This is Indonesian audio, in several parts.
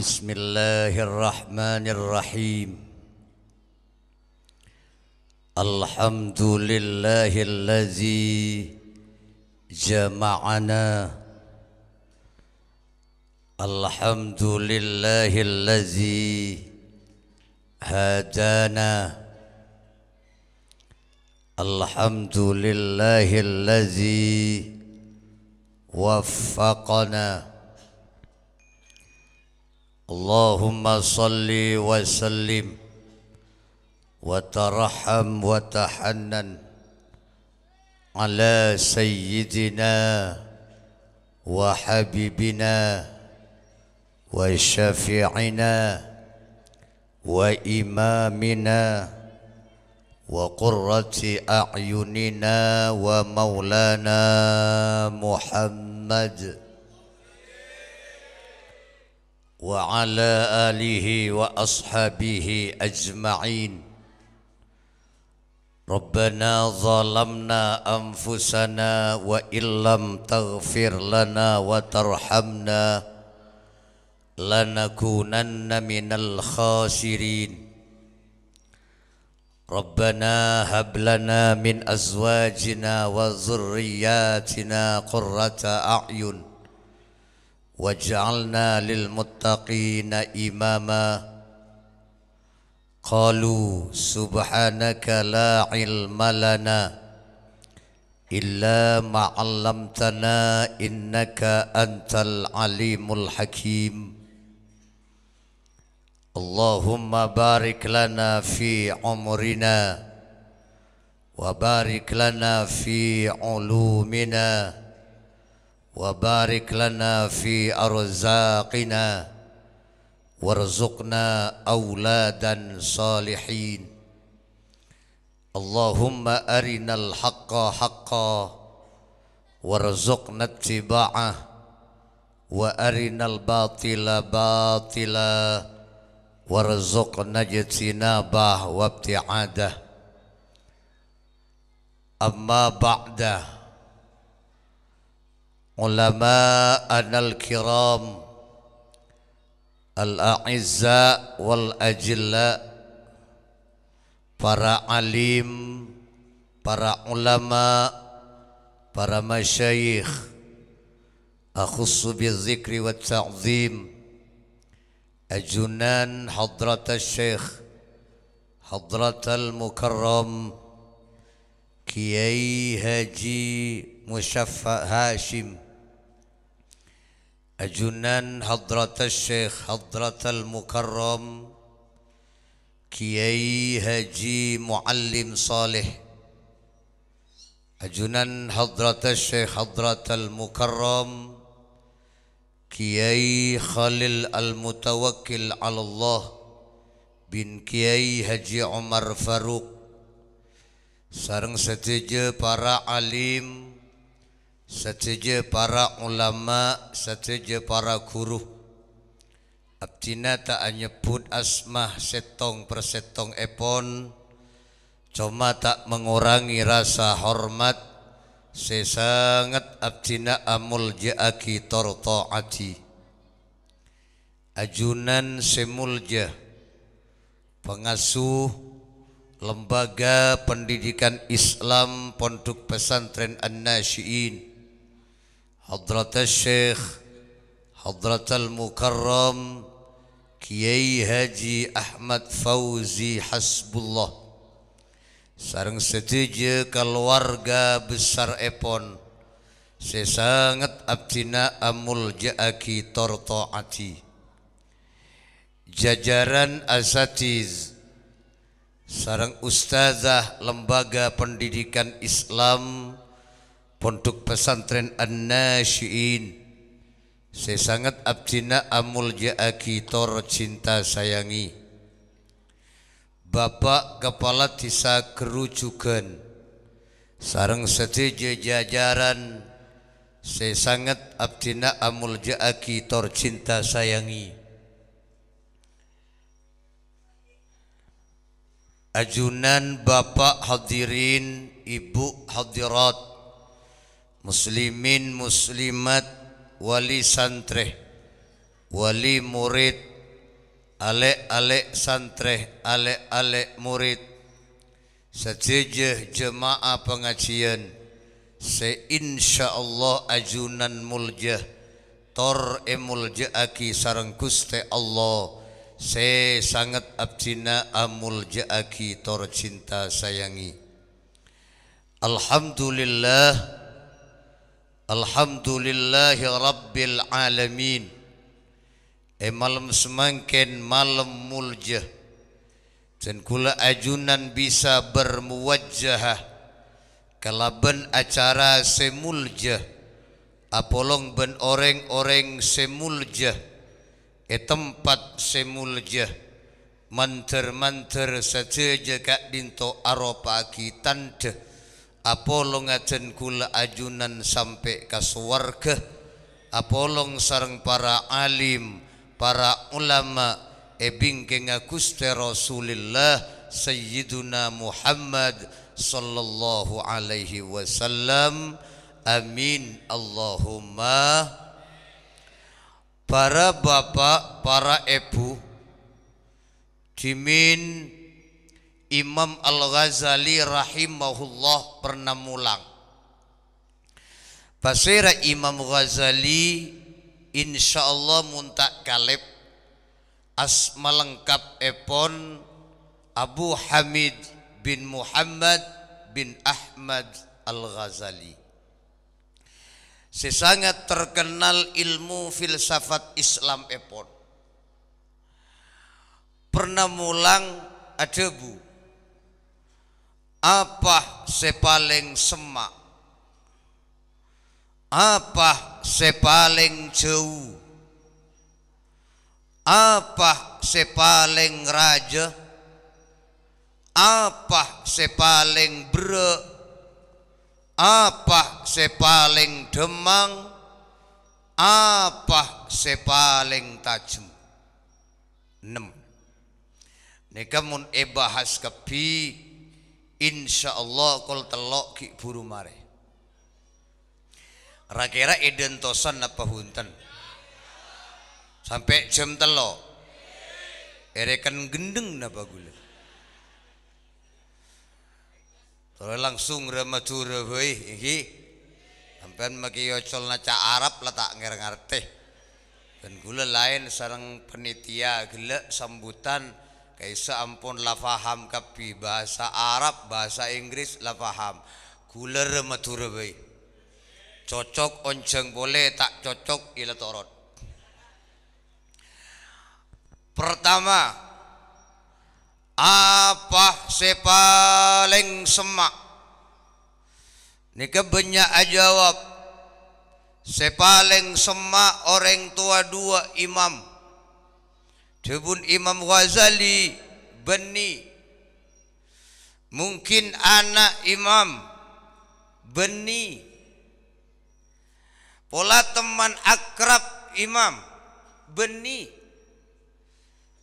بسم الله الرحمن الرحيم الحمد لله الذي جمعنا الحمد لله الذي هدانا الحمد لله الذي وفقنا اللهم صل وسلم وترحم وتحنن على سيدنا وحبيبنا وشفيعنا وإمامنا وقرة أعيننا ومولانا محمد وعلى آله وأصحابه أجمعين ربنا ظلمنا أنفسنا وإن لم تغفر لنا وترحمنا لنكونن من الخاسرين ربنا هب لنا من أزواجنا وذرياتنا قرة أعين واجعلنا للمتقين إماما قالوا سبحانك لا علم لنا إلا ما علمتنا إنك أنت العليم الحكيم اللهم بارك لنا في عمرنا وبارك لنا في علومنا وبارك لنا في أرزاقنا وارزقنا أولادا صالحين اللهم أرنا الحق حقا وارزقنا اتباعه وأرنا الباطل باطلا وارزقنا اجتنابه وابتعاده أما بعده علماءنا الكرام الأعزاء والأجلاء para عليم para علماء para مشايخ أخص بالذكر والتعظيم أجنان حضرة الشيخ حضرة المكرم كياي هاجي مشفى هاشم اجنان حضرة الشيخ حضرة المكرم كيي هجي معلم صالح اجنان حضرة الشيخ حضرة المكرم كيي خليل المتوكل على الله بن كيي هجي عمر فاروق sareng setuju para alim Setuju para ulama, setuju para guru. Abdina tak nyebut asmah setong persetong epon, cuma tak mengurangi rasa hormat. Saya sangat abdina amul jaaki tortoati. Ajunan semulja pengasuh lembaga pendidikan Islam Pondok Pesantren An-Nasyi'in. حضرة الشيخ حضرة المكرم Kiai Haji Ahmad Fauzi Hasbullah Sarang setuju keluarga besar Epon sesangat abdina amul jaaki tortoati jajaran asatiz sarang ustazah lembaga pendidikan Islam Pondok pesantren An-Nasyi'in Sesangat abdina amul jaakitor cinta sayangi Bapak Kepala Desa Kerujukan Sarang setuju jajaran Sesangat abdina amul jaakitor cinta sayangi Ajunan Bapak hadirin Ibu hadirat muslimin muslimat wali santri wali murid ale ale santri ale ale murid sejejeh jemaah pengajian seinsya Allah ajunan muljah tor emuljaaki sarang kuste Allah se sangat abdina amuljaaki tor cinta sayangi Alhamdulillah Alhamdulillahi Rabbil Alamin E malam semangkin malam muljah Dan kula ajunan bisa bermuwajjah Kalaban acara semuljah Apolong ben orang-orang semuljah E tempat semuljah Manter-manter saja jaga dinto aropa kita Apolong ngajen kula ajunan sampai ke suarga Apolong sarang para alim Para ulama Ebing kenga kusti Rasulullah Sayyiduna Muhammad Sallallahu alaihi wasallam Amin Allahumma Para bapak, para ibu Dimin Imam Al-Ghazali rahimahullah pernah mulang Basira Imam Ghazali insya Allah muntak kalib asma lengkap epon Abu Hamid bin Muhammad bin Ahmad Al-Ghazali Sesangat terkenal ilmu filsafat Islam epon Pernah mulang adebu apa sepaling semak apa sepaling jauh apa sepaling raja apa sepaling bre apa sepaling demang apa sepaling tajam enam Nekamun ebahas kepi Insya Allah kol telok ki buru mare. rakera eden tosan apa hunten. Sampai jam telok. Erekan gendeng napa gula. Tolong langsung ramadura boy, iki sampean maki yocol naca Arab lah tak ngerti. Dan gula lain sarang penitia gelek sambutan Kaisa ampun lah faham kapi bahasa Arab, bahasa Inggris lah faham. Guler matur bae. Cocok onjeng boleh, tak cocok ila torot. Pertama, apa sepaling semak? Nika banyak jawab. Sepaling semak orang tua dua imam Jebun Imam Ghazali Beni Mungkin anak Imam Beni Pola teman akrab Imam Beni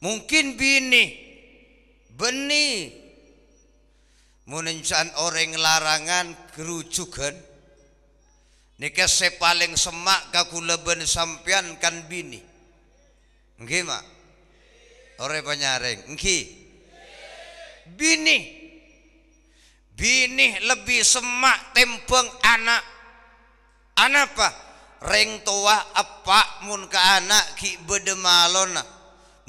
Mungkin bini Beni Menencan orang larangan kerucukan Nika sepaling semak kaku leben sampian kan bini Gimana? Ore penyaring. Nggih. Bini. Bini lebih semak tembeng anak. Anak apa? Reng tua apa mun ke anak ki bedemalona. Nah.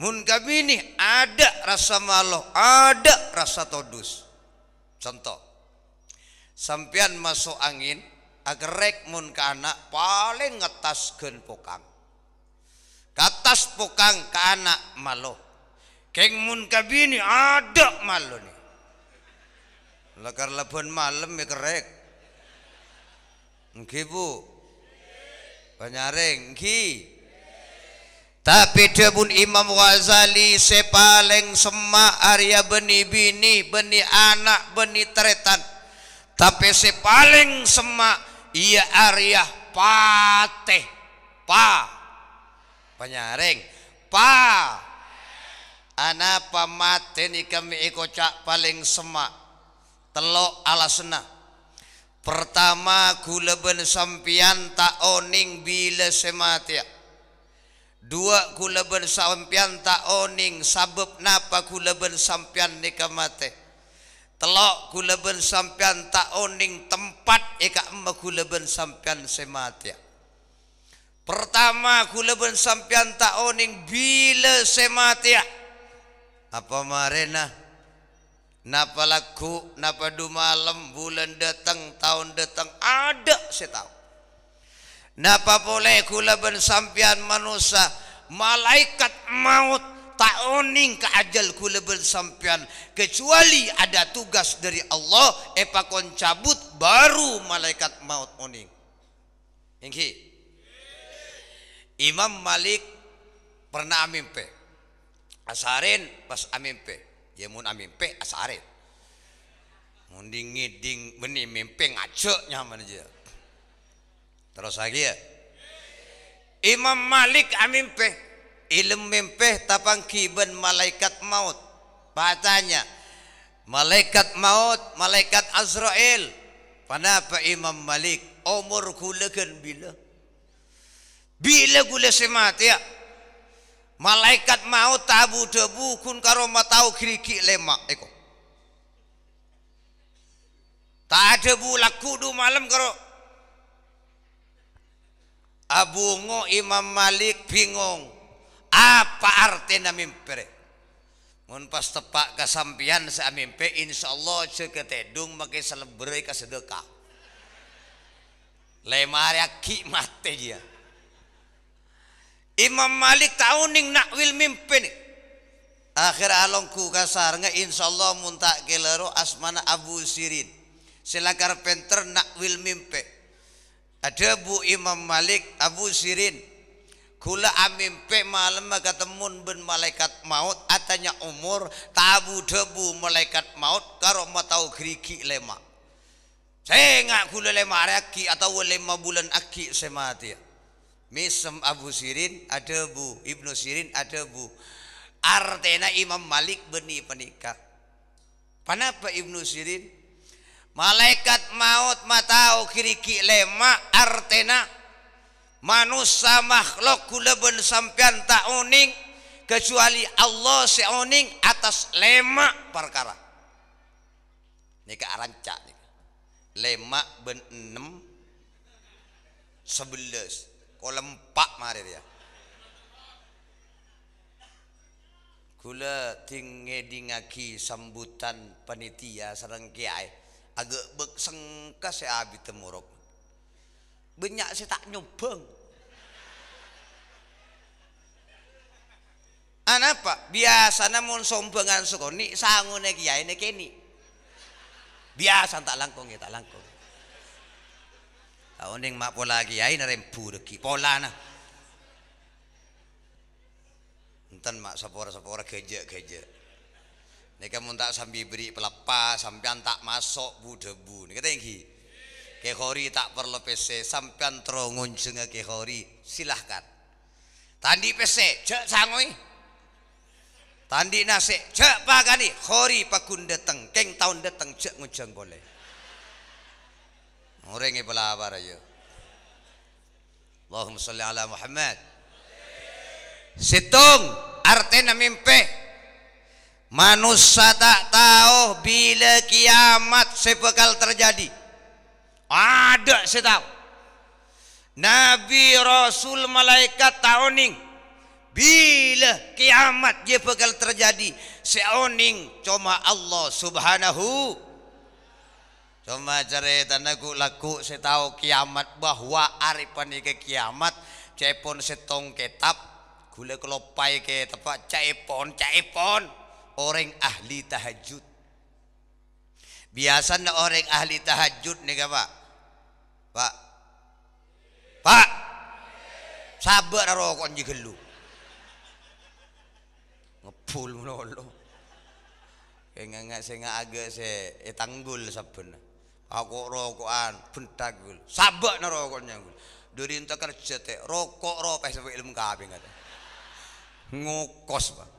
Mun ke bini ada rasa malo, ada rasa todus. Contoh. Sampian masuk angin, agrek mun ke anak paling ngetaskeun pokang. Katas pokang ke anak malo Keng ini ada malu nih. Lekar lebon malam ya kerek. Nggih Bu. Penyaring nggih. Tapi pun Imam Ghazali sepaleng semak Arya beni bini, beni anak, beni teretan. Tapi sepaling semak ia Arya pateh pa. Penyaring pa ana pamateni kami iko cak paling semak telok alasna pertama kuleben sampian tak oning bila sematia dua kuleben sampian tak oning sabab napa kuleben sampian nikamate telok kuleben sampian tak oning tempat eka emma kuleben sampian sematia Pertama kula ben sampean tak oning bila sematia apa marena ah? napa laku napa du malam bulan datang tahun datang ada saya tahu napa boleh kula ben sampian manusia malaikat maut tak oning ke ajal kula bersampian kecuali ada tugas dari Allah epakon cabut baru malaikat maut oning Ingki Imam Malik pernah mimpi asarin pas amimpe jemun ya amimpe asarin munding ngiding beni mimpi ngaco nyaman aja terus lagi ya Imam Malik amimpe ilm mimpi tapang kiban malaikat maut patanya malaikat maut malaikat Azrail kenapa Imam Malik umur kulakan bila bila gula semati ya malaikat mau tabu debu kun karo matau kiriki lemak eko tak ada bulak kudu malam karo Abu Ngo Imam Malik bingung apa artinya mimpere mun pas tepak kesampian sa mimpi insyaallah seketedung makai selebre ka sedekah lemar ya ki mate dia Imam Malik tahu ning nakwil mimpin. Akhir alongku kasar nge insyaallah muntak gelero asmana Abu Sirin. Sila carpenter nakwil mimpi. Ada Bu Imam Malik Abu Sirin. Kula amimpe malam ketemun ben malaikat maut atanya umur tabu debu malaikat maut karo matau gerigi lemak. Saya ngak kula lemak reki atau lema bulan aki semati. Misem Abu Sirin ada bu, Ibnu Sirin ada bu. Artena Imam Malik beni penikah. Kenapa Ibnu Sirin? Malaikat maut matau kiriki lema artena manusia makhluk kula ben sampean tak uning kecuali Allah seoning atas lema perkara. Ini aranca nika. Lema ben enam sebelas kolem pak marir ya kula tingedingaki sambutan panitia sareng kiai agak bek sengkas ya abi temuruk banyak saya tak nyobeng Anapa? biasa? Namun sombongan suko ni sangune kiai ne keni. Biasa tak langkung ya tak langkung. Oneng mak pola lagi ai narem purki pola na. Enten mak sapora-sapora geje-geje. Nika mun tak sambi beri pelepas sampean tak masuk bu debu. Nika tengki. Kehori tak perlu PC sampean terongun jenga kehori silahkan. Tandi PC cek sangoi. Tandi nasi cek pagani kori pakun dateng keng tahun dateng cek ngujeng boleh. Ngurangi pelawar ayo. Allahumma sholli ala Muhammad. Situng artinya mimpi. Manusia tak tahu bila kiamat sebekal terjadi. Ada saya tahu. Nabi Rasul malaikat tahuning bila kiamat dia bakal terjadi seoning cuma Allah Subhanahu Cuma ceritanya ku laku setau kiamat bahwa aripan ke kiamat cepon setong ketap gula kelopai ke tempat cepon cepon orang ahli tahajud. Biasanya orang ahli tahajud nih pak, pak, pak, sabar rokok jigelu ngepul menolo kayak nggak sih nggak agak sih eh, tanggul aku rokokan bentak gul sabak na rokoknya gul dari itu kerja teh rokok rokok sampai ilmu kabeh kata ngokos bang.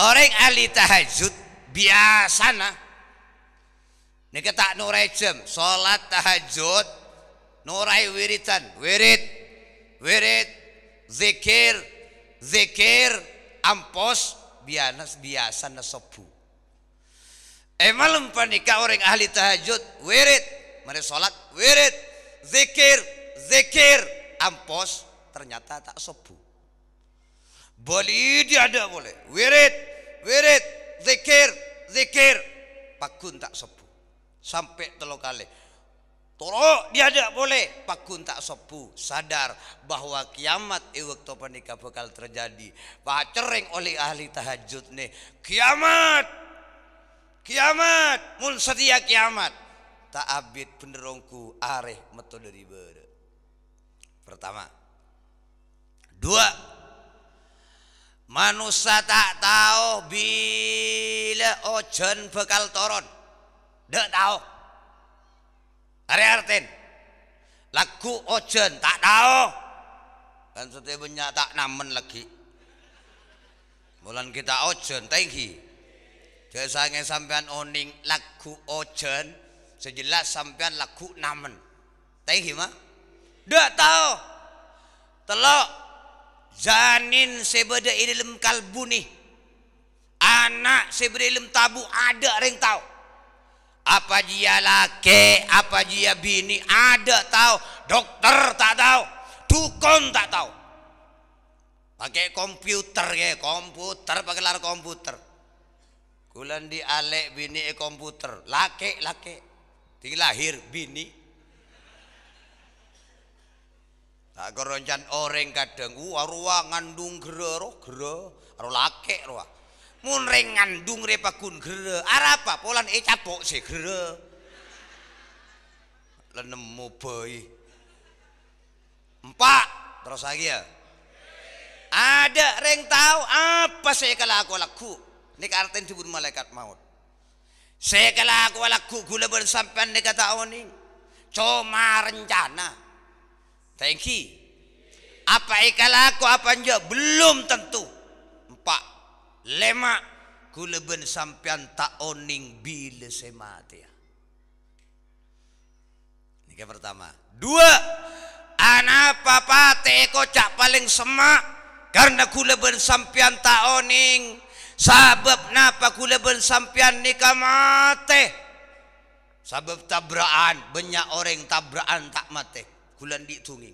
orang ahli tahajud biasana niki tak nurai jam salat tahajud nurai wiritan wirid wirid zikir zikir ampos biasa biasa na Eh malam panika orang ahli tahajud, wirid, mari sholat, wirid, zikir, zikir, ampos, ternyata tak sobu. Boleh dia ada boleh, wirid, wirid, zikir, zikir, pakun tak sobu. Sampai telok kali. Toro dia ada boleh, pakun tak sopu. Sadar bahwa kiamat di waktu panika bakal terjadi. Pak cereng oleh ahli tahajud nih. Kiamat kiamat mun setia kiamat tak abid penderongku areh metode ribede pertama dua manusia tak tahu bila ojen bekal toron dek tahu are arten laku ojen tak tahu kan setiap tak namen lagi bulan kita ojen thank you Kesange sampean oning lagu ojen sejelas sampean lagu namen. Teh mah, Dak tahu. Telok janin sebeda ilm kalbu nih. Anak sebeda ilm tabu ada ring tahu. Apa dia laki, apa dia bini, ada tahu. Dokter tak tahu, dukun tak tahu. Pakai komputer ya, komputer pakai lar komputer. Kulan ale bini e komputer, laki laki, tinggi lahir bini. Tak keroncan orang kadang, wah ruang ngandung gere roh gere, roh laki roh. Mun ngandung repa kun gere, arapa polan e capok se gere. Lenemu bayi. Empat, terus lagi ya. Ada reng tahu apa saya kalau aku laku artinya disebut malaikat maut. Sekala aku laku gula bersampian ni kata Cuma rencana. Thank you. Apa ikala aku apa anja belum tentu. Empat. Lemak gula bersampian tak oning bila semati. Ini yang pertama. Dua. Anak papa teko cak paling semak karena gula bersampian tak oning sebab napa kula bersampian nikah kamate sebab tabraan banyak orang tabraan tak mate kula tunging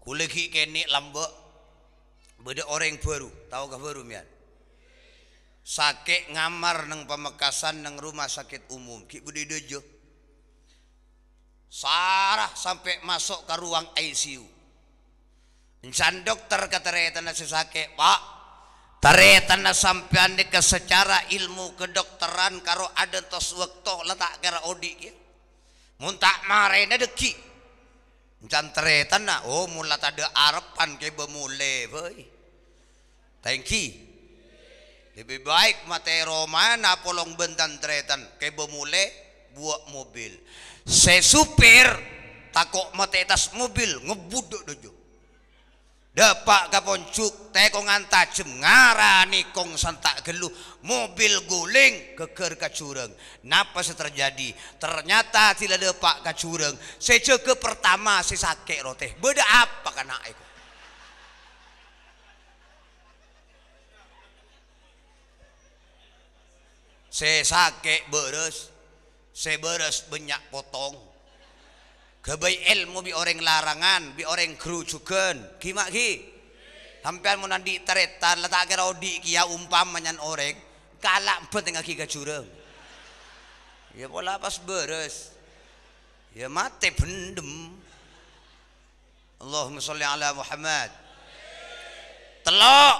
kula ki kene lambek beda orang baru tahu ke baru mian sakit ngamar nang pemekasan nang rumah sakit umum ki budi dojo sarah sampai masuk ke ruang ICU Encan dokter kata retana sesake pak Tare tanda sampean ke secara ilmu kedokteran karo ada tos waktu letak kara odi ya. Muntak marena deki. Jangan tare oh mula ada arepan ke bemule boy. Thank you. Lebih baik mate romana polong bentan tretan ke bemule buat mobil. saya supir takok mate tas mobil ngebudok dojo depak kaponcuk tekongan tajem ngarani kong sentak gelu mobil guling keker kacureng napa terjadi ternyata tidak depak kacureng sece ke pertama si sakit roteh beda apa kena aku saya sakit beres saya beres banyak potong Gabai ilmu bi orang larangan, bi orang juga, gimak ki. Sampean mau nanti teretan letak kira odi kia ya, umpam manyan orang kalak bet tengah ki Ya pola pas beres. Ya mati pendem. Allahumma sholli ala Muhammad. Telok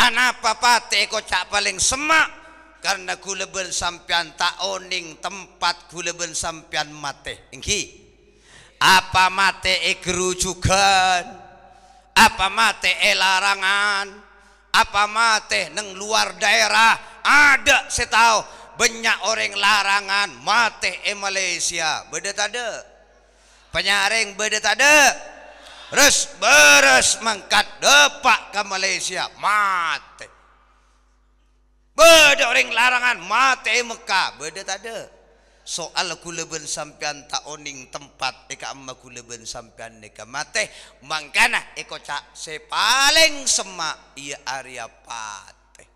anak teko cak paling semak karena guleben sampean tak oning tempat guleben sampean mati, Engki. apa mate e gerujukan apa mate e larangan apa mate neng luar daerah ada saya tahu banyak orang larangan mate e Malaysia beda tade penyaring beda tade Terus beres mengkat depak ke Malaysia mate beda orang larangan mate e Mekah beda tade soal kuleben sampean tak oning tempat eka amma kuleben sampean neka mate mangkana eko cak se paling semak ia area pate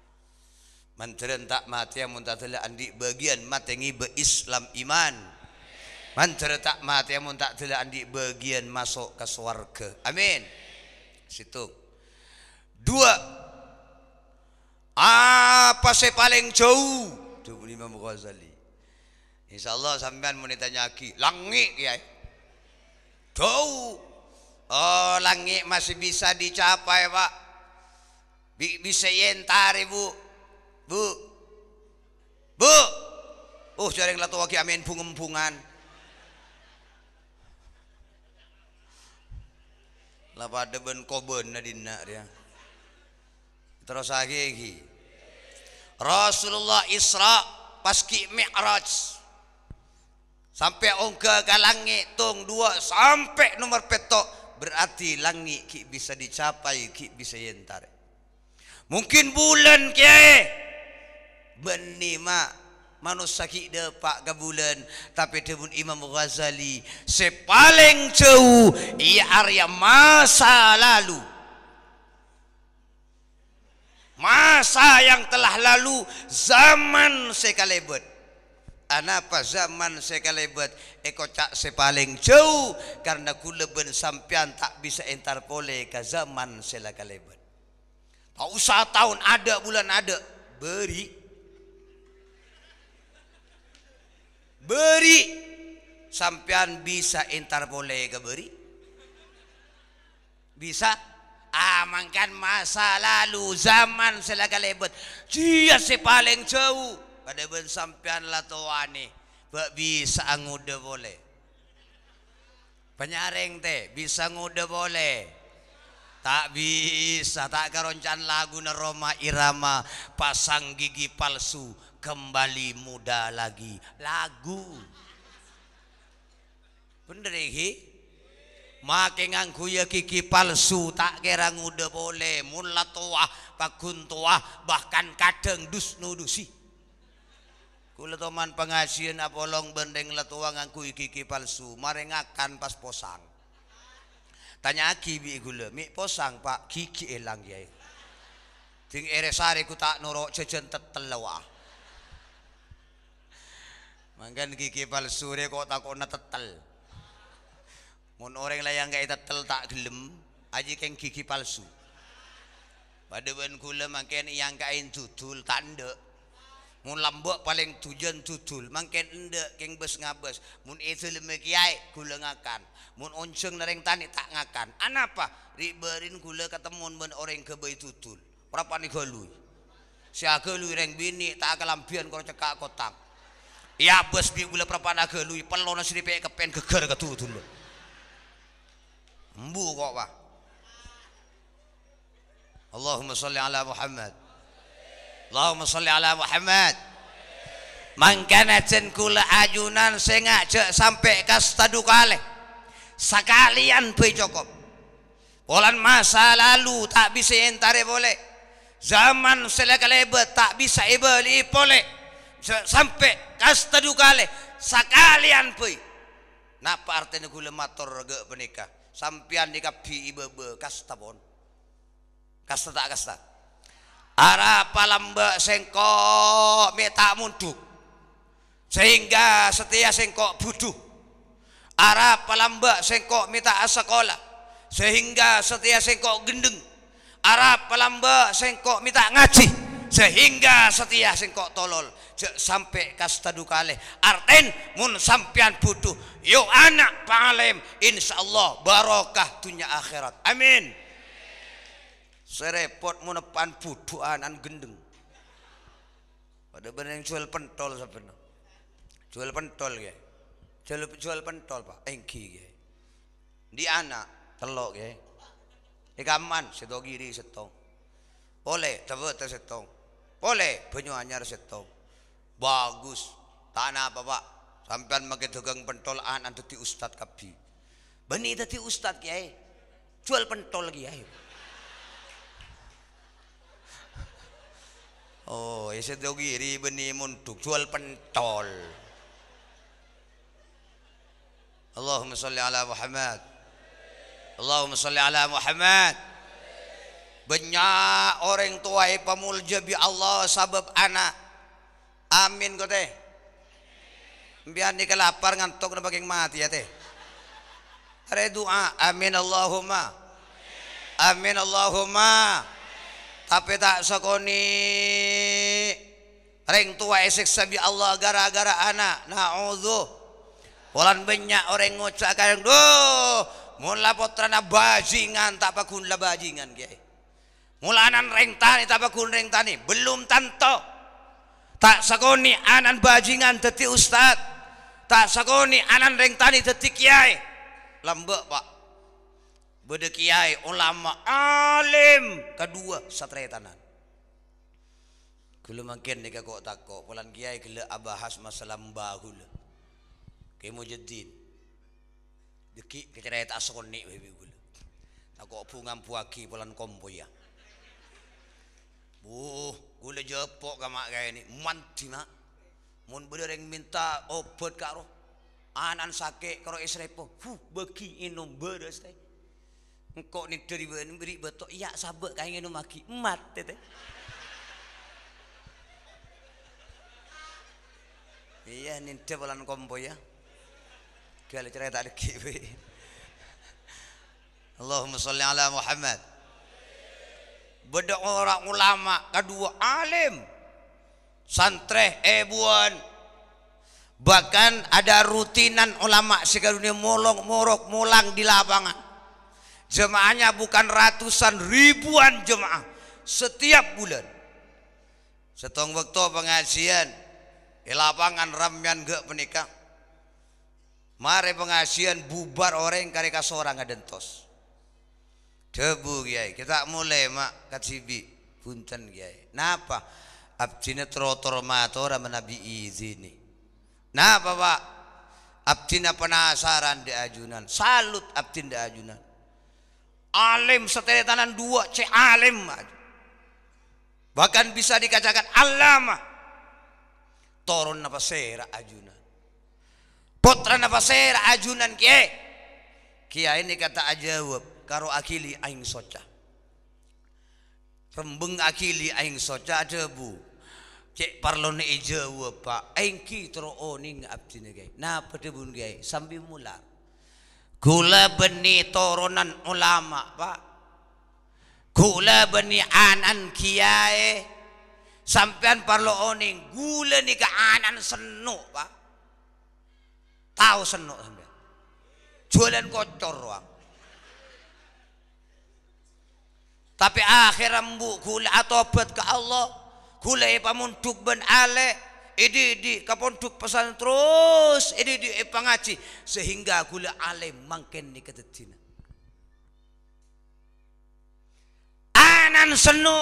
mantren tak mati yang muntatela andi bagian matengi islam iman mantren tak mati yang muntatela andi bagian masuk ke swarga amin situ dua apa se paling jauh 25 Ghazali insyaallah sampean mau ditanya lagi langi ya jauh oh langi masih bisa dicapai pak B bisa yentar ibu bu bu uh jaring latu wagi amin bungembungan lapa deben koben nadina ya terus lagi Rasulullah Isra paski Mi'raj sampai ongke ke langit dua sampai nomor petok berarti langit ki bisa dicapai ki bisa yentar mungkin bulan kiai benih mak manusia kita pak ke bulan tapi tebun Imam Ghazali sepaling jauh ia area masa lalu masa yang telah lalu zaman sekalibet Anapa zaman saya kalebat Eko cak sepaling jauh Karena kuleben ben sampian tak bisa entar pole Ke zaman saya kalebat Tak usah tahun ada bulan ada Beri Beri Sampian bisa entar pole ke beri Bisa Amankan ah, masa lalu Zaman saya Dia sepaling jauh kada ben sampean latuani bak bisa ngude boleh penyaring teh bisa ngude boleh tak bisa tak keroncan lagu neroma irama pasang gigi palsu kembali muda lagi lagu bener iki ya, make ya gigi palsu tak kira ngude boleh mulla tuah pakun tuah bahkan kadang dus nudusi Kula toman pengasian apolong bendeng letuangan kui kiki palsu marengakan pas posang. Tanya aki bi gula, mi posang pak kiki elang ya. Ting eresari ku tak norok cejen tetelawa. Mangkan kiki palsu re kok takona tetel. Mun orang layang gak tetel tak gelem, aji keng kiki palsu. Pada ben kula mangken yang kain tutul tanda Mun lambak paling tujuan tutul. mungkin endek keng bes ngabes. Mun itu leme kiai ngakan. Mun onceng nareng tani tak ngakan. Anapa? Riberin kata mun ben orang kebay tutul. Berapa nih galui? Siaga lu reng bini tak kelambian kau cekak kotak. Ya bes bi gula berapa nak galui? Pelona sripe kepen geger tutul Mbu kok pak. Allahumma salli ala Muhammad. Allahumma salli ala Muhammad Mangkana jen kula ajunan sengak cek sampai ke stadu kali Sekalian pun cukup Polan masa lalu tak bisa entare boleh Zaman selekalebe tak bisa ibali boleh Sampai ke stadu kali Sekalian pun Napa artinya kula matur ke penikah Sampian dikabdi ibu-ibu kasta pun Kasta tak kasta Kasta tak kasta arah palamba sengkok meta munduk sehingga setia sengkok buduh arah palamba sengkok meta asakola sehingga setia sengkok gendeng arah palamba sengkok minta ngaji sehingga setia sengkok tolol sampai kastadu kale arten mun sampian butuh yo anak pangalem insyaallah barokah dunia akhirat amin Serepot mu nepan buduanan gendeng. Pada benar yang jual pentol sebenarnya. Jual pentol ya. Jual jual pentol pak. Engki ya. Di anak telok ya. Ikaman seto kiri setong boleh tebet setong boleh banyu anyar setong Bagus. Tanah apa pak? Sampai makai dagang pentol anak tadi ustad kabi. benih tadi ustad kiai. Jual pentol kiai. Oh, ese ya tuh giri benih muntuk jual pentol. Allahumma salli ala Muhammad. Allahumma salli ala Muhammad. Banyak orang tua pemulja bi Allah sabab anak. Amin kau teh. Biar ni kelapar ngantuk na baging mati ya teh. Ada doa, Amin Allahumma. Amin Allahumma tapi tak sokoni ring tua esek sabi Allah gara-gara anak naudzu polan banyak orang ngucakan duh mula potrana bajingan tak pakun lah bajingan kiai mula anan ring tani tak pakun ring tani belum tanto tak sakoni anan bajingan teti ustad tak sakoni anan ring tani teti kiai lambek pak Bede kiai ulama alim kedua satria tanah. Kula makin nika kok takok pulan kiai kula abahas masalah bahul. Kiai Mujaddin. Deki kecerai tak sekoni baby kula. Takok pungan puaki pulan kompoya. Ya. Bu, gula jepok kamak kaya ini manti mak. Mun bedereng minta obat karo anan sakit karo isrepo. Fu beki inum beres teh engkau ni dari beri betok iya sabak kain nu maki emat tete iya ni debelan kombo ya kalau cerita ada kiwi Allahumma salli ala Muhammad beda orang ulama kedua alim santreh ebuan bahkan ada rutinan ulama sekarunia molong morok molang di lapangan Jemaahnya bukan ratusan ribuan jemaah setiap bulan. Setong waktu pengajian di lapangan ramyan gak menikah. Mari pengajian bubar orang kari ada ngadentos. Debu kiai, kita mulai mak kacibi punten kiai. Napa? Abdina trotor matora menabi izini. Napa pak? Abdina penasaran di ajunan. Salut abdin di ajunan. Alim seteretanan dua, c alim. Bahkan bisa dikatakan alama. Toron apa sera ajunan. Putra apa sera ajunan kia ini kata ajawab karo akili aing soca. Rembeng akili aing soca ada bu. Cek parlone ijawab pak. Aing ki tro oning negai Nah Napa debun kiai sambil mular. Gula beni turunan ulama, Pak. Gula beni anan kiai. Sampean perlu oning gula nih ke anan senu, Pak. Tahu senu sampean. Jualan kocor, Pak. Tapi akhirnya mbuk gula atau ke Allah. Gula pamun ben ale Idi di kapondok pesan terus, idi di eh, pengaji sehingga gula alim mangken di ketetina. Anan senu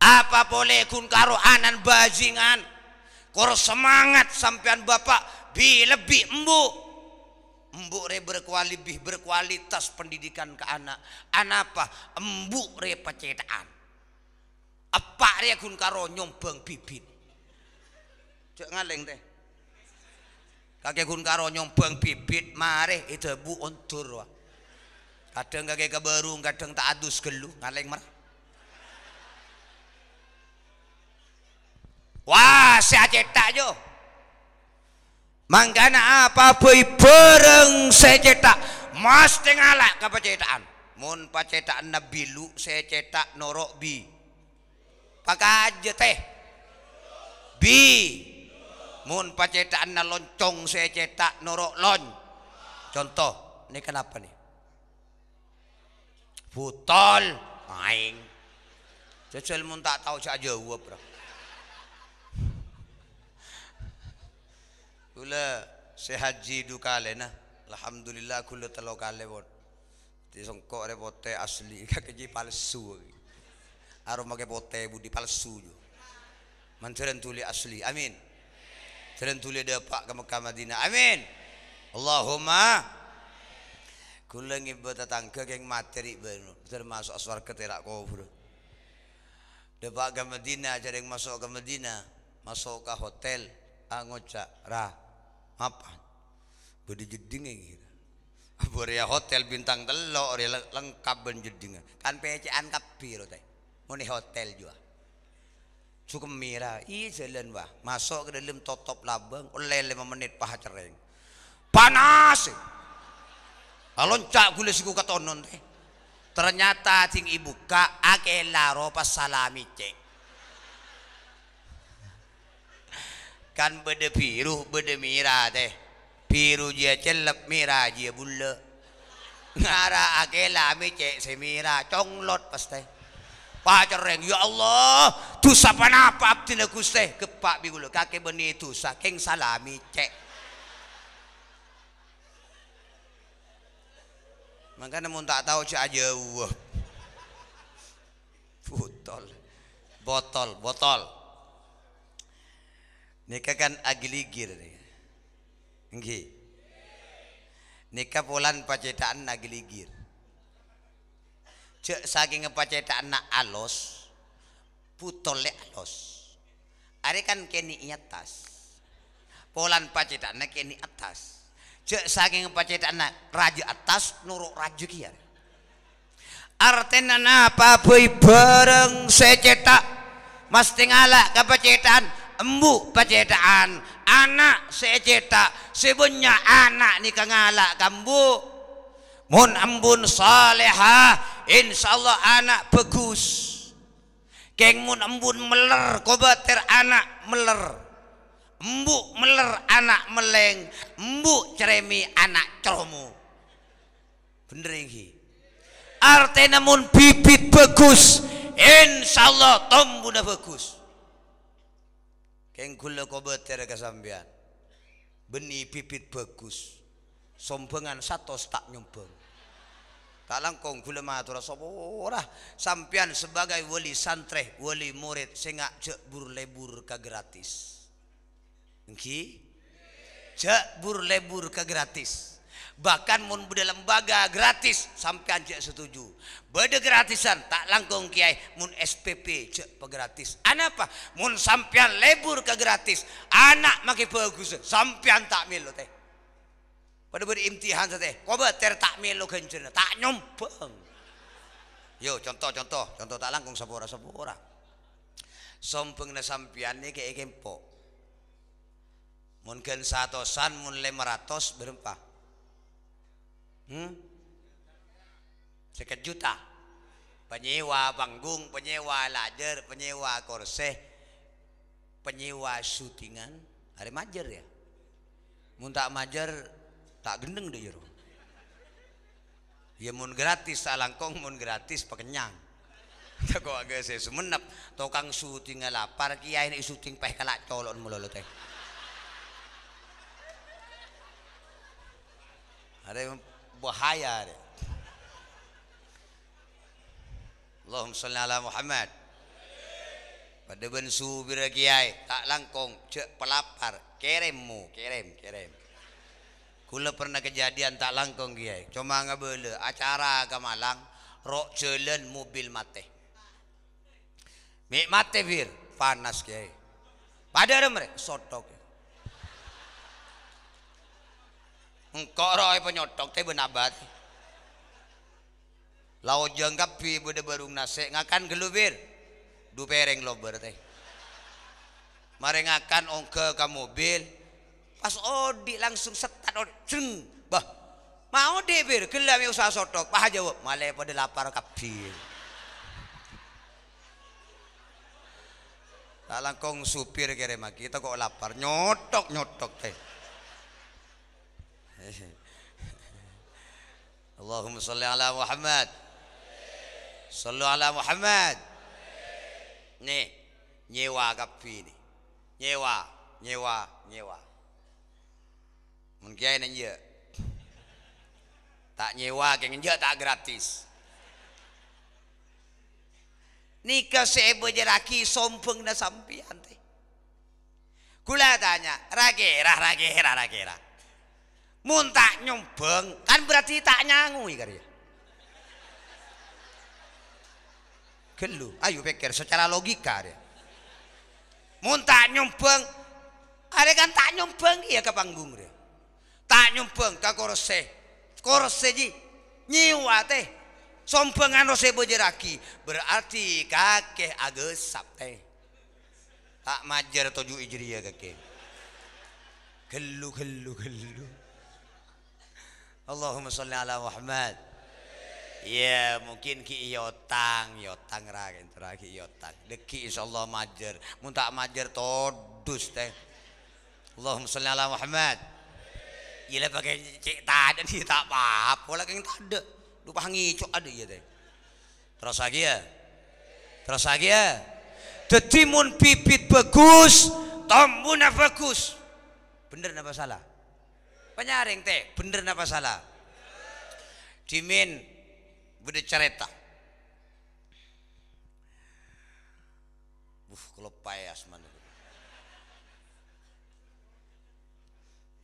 apa boleh kun karo anan bajingan kor semangat sampean bapak bi lebih embu embu re berkuali lebih berkualitas pendidikan ke anak anapa embu re pacetaan apa gun karo nyombang bibit cek ngaleng teh kakek gun karo nyombang bibit mare itu bu ontur wah kadang kakek keberung kadang tak adus gelu ngaleng mer wah saya cetak jo mangkana apa boy bareng saya cetak mas tengalak kapacetakan mun pacetaan nabilu saya cetak norok bi pakai teh bi mun pacetaan na loncong saya cetak norok lon contoh ini kenapa nih futol main Cecil mun tak tahu saja gua bro kula sehaji duka lena alhamdulillah kula telok kale bon disongkok repote asli kakeji palsu Aro make bote budi palsu ju. Mantiran tuli asli. Amin. Tiran tuli dapat ke Mekah Madinah. Amin. Allahumma kula ngibet tetangga keng materi baru termasuk aswar keterak kubur. Debak ke Madinah yang masuk ke Madinah masuk ke hotel angoca ah, rah, apa budi jeding kira Borea ya hotel bintang telok, lengkap ben jedingan. Kan pecahan kabir teh. Mone hotel jua. cukup mira, i jalan wah. Masuk ke dalam totop labang, oleh lima menit paha cereng. Panas. Aloncak gula siku katonon teh. Ternyata ting ibu ka akela salami cek. Kan bede biru, bede mira teh. Biru dia celep, mira dia bule. Ngara akela mi cek semira, conglot pas teh. pacereng ya Allah dosa panapa abdi nek Gusti kepak bi kula kake beni dosa king salami cek Maka mun tak tahu cek aja Allah botol botol botol nikah kan agiligir nggih nikah polan pacetan agiligir Jek saking ngepacetak anak alos putole alos. Ari kan keni atas. Polan anak keni atas. Jek saking ngepacetakna raja atas nuruk raja iya. kiar. nana apa boy bareng secetak mesti ngalah kepacetan embu pacetaan anak secetak sebenya anak nih kengalak kambu mun ambun saleha insyaallah anak bagus keng mun ambun meler kobater anak meler embuk meler anak meleng embuk ceremi anak ceromu bener ini artinya mun bibit bagus insyaallah tombuna bagus keng kula kobater kesambian benih bibit bagus Sombongan satu tak nyombong tak langkong gula matur sapa oh, Sampian sebagai wali santri, wali murid sing jebur lebur ke gratis nggih Jebur lebur ke gratis bahkan mun beda lembaga gratis sampian jak setuju beda gratisan tak langkung kiai mun SPP jak gratis anak apa mun sampian lebur ke gratis anak makin bagus Sampian tak milo teh pada beri imtihan saja. Kau beter tak melu kencana, tak nyumpeng. Yo contoh-contoh, contoh tak langkung sepura-sepura. Sompeng na sampian ni kayak kempo. Mungkin san, mun lima ratus berempat. Hmm? Sekat juta. Penyewa panggung, penyewa lajer, penyewa korse, penyewa syutingan. Hari majer ya. Mun majer, tak gendeng deh jero ya mun gratis alangkong mun gratis pekenyang Kau agak saya sumenep, tokang syuting lapar, kiai ini syuting peh kalak colon mulu teh. Ada bahaya ada. Allahumma salli ala Muhammad. Pada bensu bira kiai tak langkong cek pelapar keremmu kerem kerem. Kula pernah kejadian tak langkong kiai. Cuma nggak boleh acara ke Malang rok jalan mobil mate. Mik mate bir panas kiai. Pada ada mereka sotok. Engkau roy penyotok teh benabat. Lau jangkap pi bude barung nase ngakan gelubir. Du pereng lober teh. Mereka ngakan ongke ke mobil, Pas Odi langsung setan Odi. Jeng. Bah. Mau debir gelam ya usaha sotok. Pah jawab. Malah pada lapar kabir. Tak langkong supir kere maki. Kita kok lapar. Nyotok nyotok teh. Allahumma salli ala Muhammad. Sallu ala Muhammad. Nih, nyewa kapi ini. Nyewa, nyewa, nyewa mun kiai ieu tak nyewa geng ieu tak gratis nikah saya je raki sompeng na sampian teh kula tanya ragerah ragerah ragerah mun tak nyompeng kan berarti tak nyangui karya gelu ayo pikir secara logika dia mun tak nyompeng ada kan tak nyompeng iya ke panggung dia tak nyumpeng ka korose korose ji nyiwa teh sompengan rose bejeraki berarti kakek agesap teh tak majer tujuh ijriya kakek gelu gelu gelu Allahumma sholli ala Muhammad Ya mungkin ki yotang iya yotang iya ragen gitu terakhir yotang iya deki insyaallah majer muntak majer todus teh Allahumma sholli ala Muhammad Gila pakai cek tada nih tak apa-apa lah yang tada. Lupa ngicok ada ya teh. Terus lagi ya. Terus lagi ya. Tetimun pipit bagus, tombu bagus. Bener apa salah? Penyaring teh, bener apa salah? Dimin bude cerita. Buh, kelopai ya, asmane.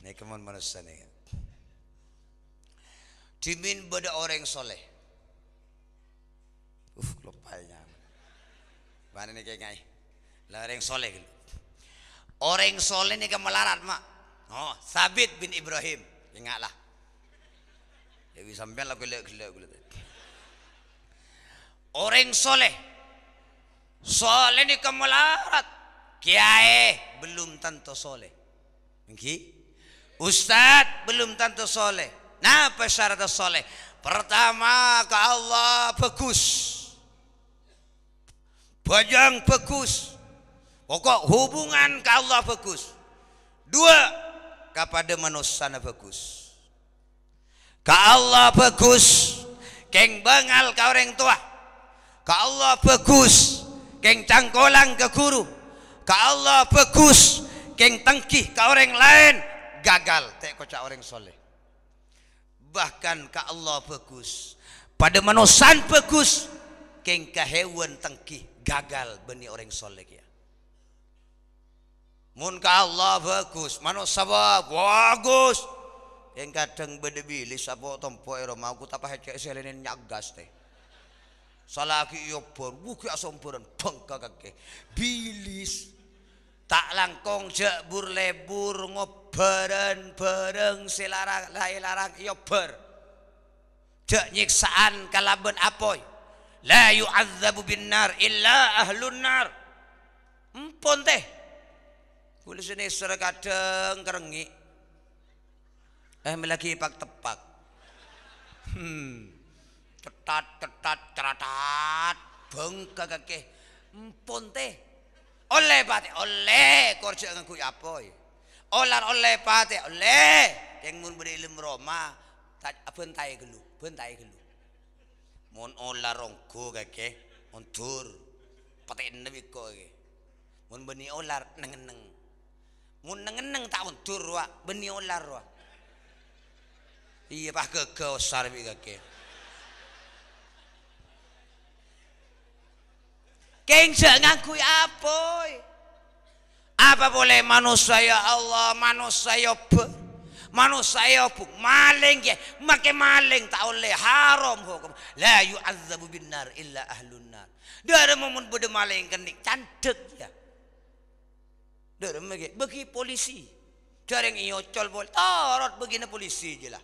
Nekemon manusia Dimin pada orang soleh. Uf, kelopainya. Mana nih kayak Lah orang soleh. Orang soleh nih kemelarat kan mak. Oh, Sabit bin Ibrahim. Ingatlah. Jadi ya, sampai lah gelak gelak gelak. Orang soleh. Soleh nih kemelarat. Kan Kiai belum tentu soleh. Mungkin Ustadz belum tentu soleh. Nah, syarat soleh? Pertama ke Allah bagus. Bajang bagus. Pokok hubungan ke Allah bagus. Dua, kepada manusia bagus. Ke Allah bagus. Keng bengal ke orang tua. Ke Allah bagus. Keng cangkolang ke guru. Ke Allah bagus. Keng tengkih ke orang lain gagal tak kocak orang soleh bahkan ke Allah bagus pada manosan bagus kengka hewan tengki gagal beni orang soleh ya mun ke Allah bagus manusia bagus yang kadang berdebilis apa tempo ero mau ku tapa hecek selenen nyagas teh salaki yo iya, bor wuki asompuran bangka kakek bilis tak langkong jek bur lebur ngoberen bareng selarang lai yo ya ber jek nyiksaan kalaben apoy la yu'adzabu bin nar illa ahlun nar empon teh kula sini kadang kerengi eh lagi pak tepak hmm ketat ketat ceratat bengkak kakek empon teh oleh pate, oleh korce ngku apoi. Olar oleh pate, oleh. yang mun bude ilmu Roma, tak tae gelu, ben tae gelu. Mun olar rongko kake, tur pati nebi ko kake. Mun beni olar nengeneng. Mun nengeneng tak ontur wa, beni olar wa. Iya pak kau sarbi bi kake. Keng ngakui apoy. Apa boleh manusia ya Allah, manusia ya be, manusia ya bu, maling ya, makai maling tak boleh haram hukum. La azabu binar illa ahlun nar. Dari momen bude maling kenik, cantik ya. Dari mereka, bagi polisi. Dari iyo col boleh, tarot begini polisi je lah.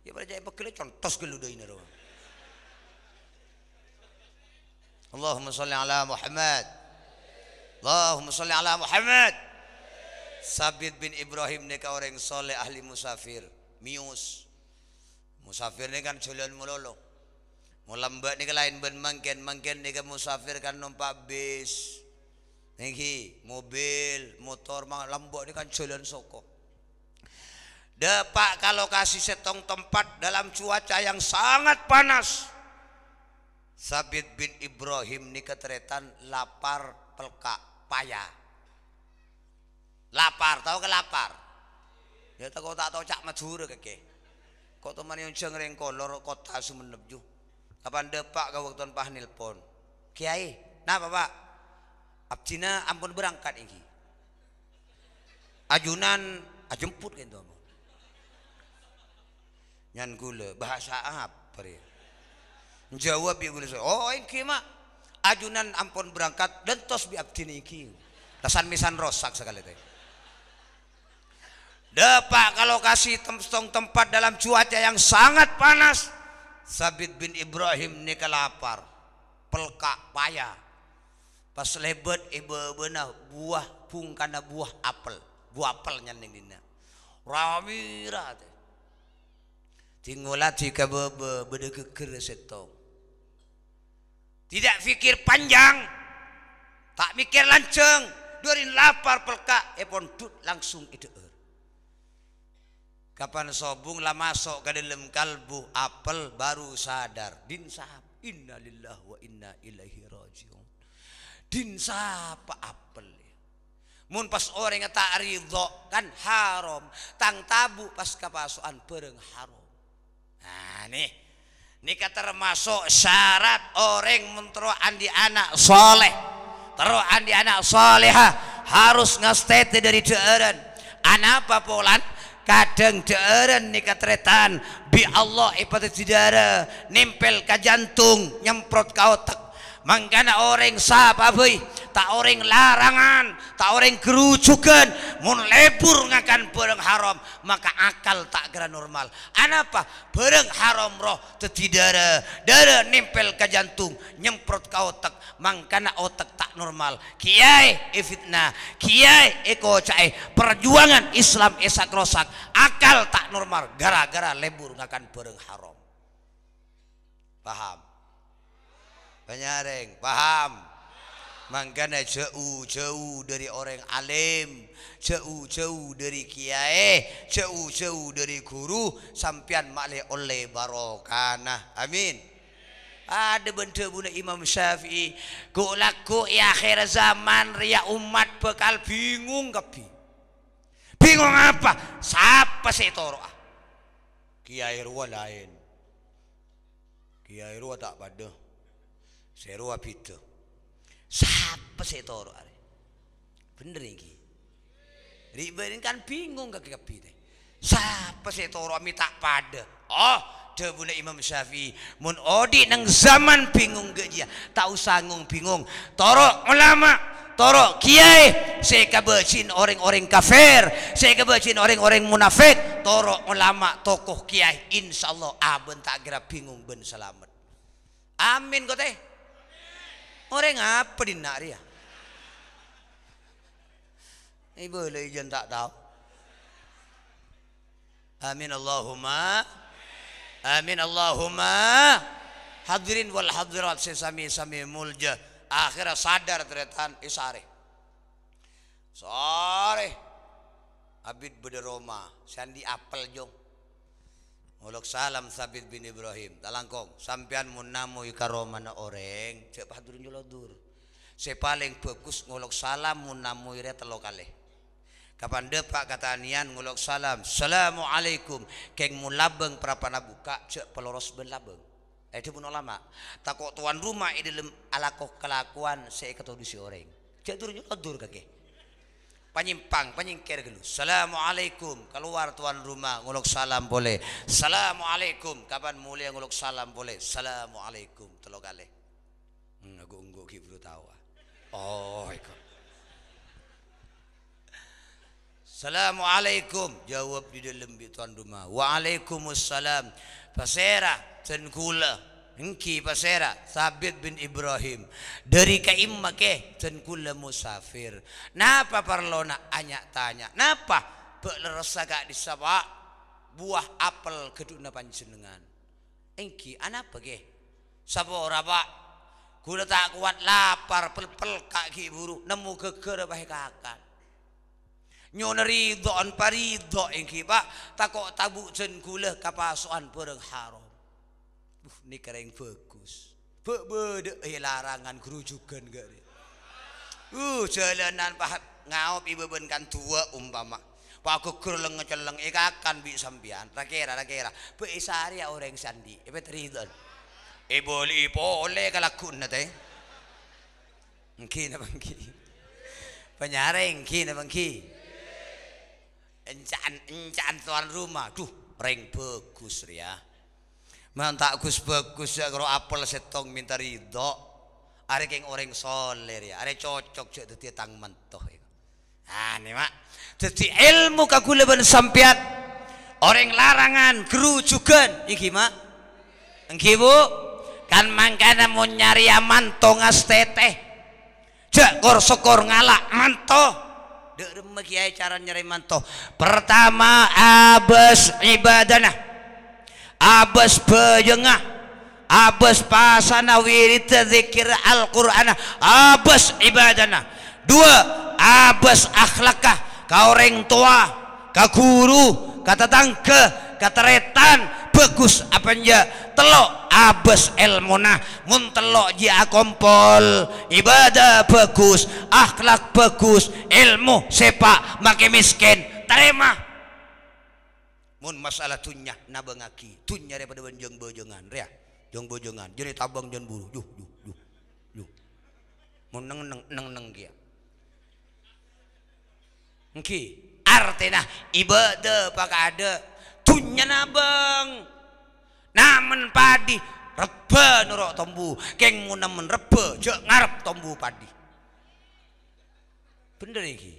Ya percaya pekele contos geludah ini ruang. اللهم صل على محمد اللهم صل على محمد Sabit bin Ibrahim nika orang soleh ahli musafir mius musafir ini kan jalan mulolo mulambak nika lain ben mangken mangken nika musafir kan numpak bis niki mobil motor mang lambok nika kan jalan soko Depak kalau kasih setong tempat dalam cuaca yang sangat panas Sabit bin Ibrahim ni keteretan lapar pelka payah. Lapar, tahu ke lapar? Ya tak kau tak tahu cak majur keke. Kau teman yang cengreng kolor kota Sumeneb ju. Kapan depak kau waktu pah nelpon. Kiai, nah bapa, Abcina ampun berangkat ini. Ajunan ajemput gitu. Nyan gula bahasa apa ya? jawab ibu geus oh ini kieu ajunan ampun berangkat dan bi abdi niki rasan misan rosak sekali teh pak, kalau kasih temstong tempat dalam cuaca yang sangat panas Sabit bin Ibrahim ini kelapar, pelkak payah pas lebet ibu benah buah pung karena buah apel buah apel nyanding dina ramira teh tinggal jika bebe beda keker setong tidak pikir panjang tak mikir lanceng durin lapar pelka epon eh, tut langsung itu kapan sobung lah masuk ke dalam kalbu apel baru sadar din sahab inna lillah wa inna ilaihi rajiun din sapa apel ya? mun pas orang yang tak ridho kan haram tang tabu pas kapasuan pereng haram nah nih Nika termasuk syarat orang mentero andi anak soleh. Terus andi anak soleha harus ngestete dari deeren. Anak apa polan? Kadang deeren nika tretan bi Allah ibadat tidara nempel ke jantung nyemprot kau tek mangkana orang sababoy tak orang larangan tak orang gerujukan mun lebur ngakan bareng haram maka akal tak kira normal anapa bareng haram roh teti darah darah nempel ke jantung nyemprot ke otak mangkana otak tak normal kiai e fitnah kiai Eko Cai, perjuangan Islam esak rosak akal tak normal gara-gara lebur ngakan bareng haram paham penyaring paham makanya jauh-jauh dari orang alim jauh-jauh dari kiai jauh-jauh dari guru sampian malih oleh nah amin ada benda bunda Imam Syafi'i kok laku ya akhir zaman ria umat bekal bingung kepi, bingung apa siapa sih Toro? kiai ruwa lain kiai ruwa tak padah Sero itu. Siapa saya are. Bener iki. Riberin kan bingung kaki kepite. toro? setoro tak pada. Oh, dawuhna Imam Syafi'i mun odi nang zaman bingung gak dia tak sangung bingung Toro ulama toro kiai saya kebecin orang-orang kafir saya kebecin orang-orang munafik Toro ulama tokoh kiai Insya Allah aben tak kira bingung ben selamat amin kau teh Orang apa dinak dia? Ibu lagi jangan tak tahu. Amin Allahumma. Amin Allahumma. Hadirin wal hadirat sesami sami mulja. Akhirnya sadar teretan isare. Sore. Abid beda Roma. Sandi apel jong. Muluk salam Sabit bin Ibrahim. Talangkong, sampean munamu ikaroma na oreng. Cek padurin jolodur. Se paling bagus nguluk salam munamu ire telo kalih. Kapan depak kata Anian nguluk salam. Assalamualaikum. Keng mulabeng perapana buka cek peloros belabeng. Eh itu pun ulama. Takok tuan rumah ini dalam alakoh kelakuan saya ketemu si oreng. Cek turun nyolodur kakek panyimpang panyingkir dulu Assalamualaikum keluar tuan rumah nguluk salam boleh Assalamualaikum kapan mulia nguluk salam boleh Assalamualaikum telok kali hmm, aku ungguk kibru tawa oh ikut Assalamualaikum jawab di dalam tuan rumah Waalaikumsalam pasera dan Engki pasera Sabit bin Ibrahim dari kaim make ten kula musafir. Napa nak anyak tanya. Napa pelerosaka di Sabah buah apel keduna panjenengan. Engki anapa ge? Sabo raba Kula tak kuat lapar pel-pel kaki buru nemu geger bae kakak. Nyona doan pari parido engki pak takok tabuk jen kula kapasuan pereng haram uh ini kering bagus. buk eh larangan kerujukan gak deh. Uh, jalanan paham ngau ibu benkan dua umpama. Pak aku kurang ngeceleng ikakan bi sampian. Rakera rakera. Be eh, isari ya orang sandi. Ibu eh, teridon. Ibu eh, li pole kalakun nate. Engki apa bangki. Penyaring ki apa, bangki. Encan encan tuan rumah. Duh, reng bagus ya. Mantak Gus bagus ya karo apel setong minta ridho. ada yang orang soler ya, arek cocok juga dadi tang mentoh ya. Ah ini mak, dadi ilmu kaguleban sampeyan orang larangan juga. iki mak. Engki Bu, kan mangkana mau nyari mantoh tongas teteh. Jak kor sokor ngalak mantoh. Dek remek cara nyari mantoh. Pertama abes ibadah nah. abes pejengah abes pasana wirita zikir Al-Qur'an abes ibadana dua abes akhlakah ka orang tua ka guru ka tetangga ka teretan bagus apa nya telok abes ilmuna mun telok ji akompol ibadah bagus akhlak bagus ilmu sepak make miskin terima mun masalah tunya nabengaki tunya daripada benjeng bojongan ya jeng bojongan jadi tabang jeng buru yuh yuh yuh yuh mun neng neng neng neng kia engki artinya ibadah pakai ada tunya nabeng namun padi rebe nurok tombu keng mu namen rebe jek ngarep tombu padi bener iki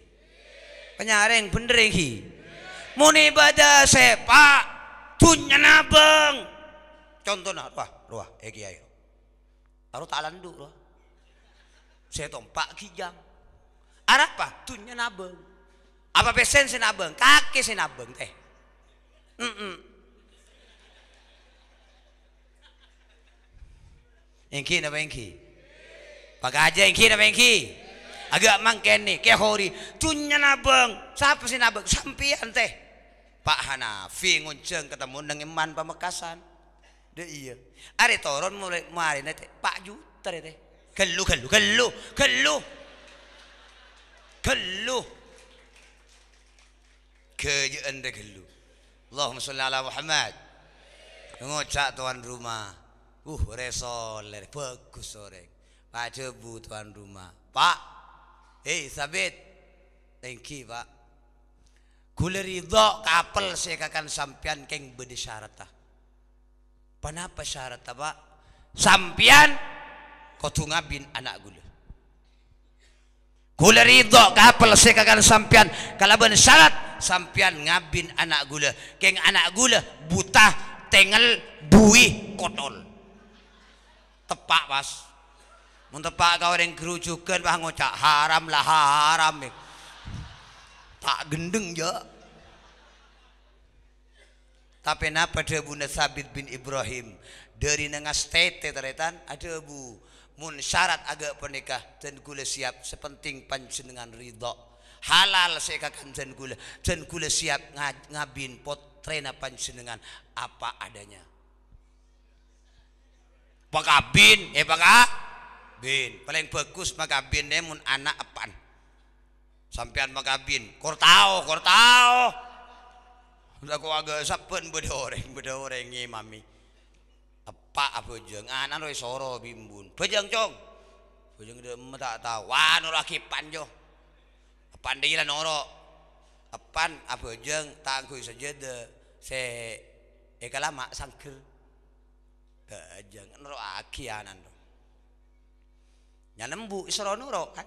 penyaring bener iki muni bada sepak tunya nabeng contohnya ruah ruah eh kiai taruh talan dulu ruah saya tompak kijang apa tunya nabeng apa pesen nabeng kakek senabeng teh mm -mm. Engki na engki? Pagaja engki na bengki. Agak mangkene kehori. Tunya nabeng. Siapa sih nabeng? Sampian teh. Pak Hanafi ngunceng ketemu dengan Iman Pamekasan. De iya. Ari toron mulai mari teh Pak Juter teh. Ya, kelu kelu kelu kelu kelu Kejaan deh kelu. Allahumma sholli ala Muhammad. Ngocak tuan rumah. Uh, resoler bagus sore. Pak cebu tuan rumah. Pak. Hei, Sabit. Thank you, Pak. Kula ridho kapel sekakan sampian keng bedi syarata. Kenapa syarata pak? Sampian tu ngabin anak gula. Kula ridho kapel sampean sampian kalaban syarat sampian ngabin anak gula. Keng anak gula buta tengel bui kotor. Tepak pas. Mun tepak kau yang kerucukan bah ngocak haram lah haram. Ya tak gendeng ya tapi napa ada Abu Sabit bin Ibrahim dari nengas tete teretan ada bu mun syarat agak pernikah dan kula siap sepenting panjenengan ridho halal saya kakan dan kula dan kula siap ngabin potrena panjenengan apa adanya pakabin eh pakabin paling bagus pakabin eh, mun anak apaan sampean magabin kortao kortao udah kau agak sepen, beda orang beda orang ye mami apa apa jeng ah, anak roy soro bimbun bejeng cong bejeng dia tak tahu wah nolaki panjo pandai lah noro apa apa jeng tangkui saja de ah, se eka lama sangker bejeng noro aki anan nyana mbu isro nuro kan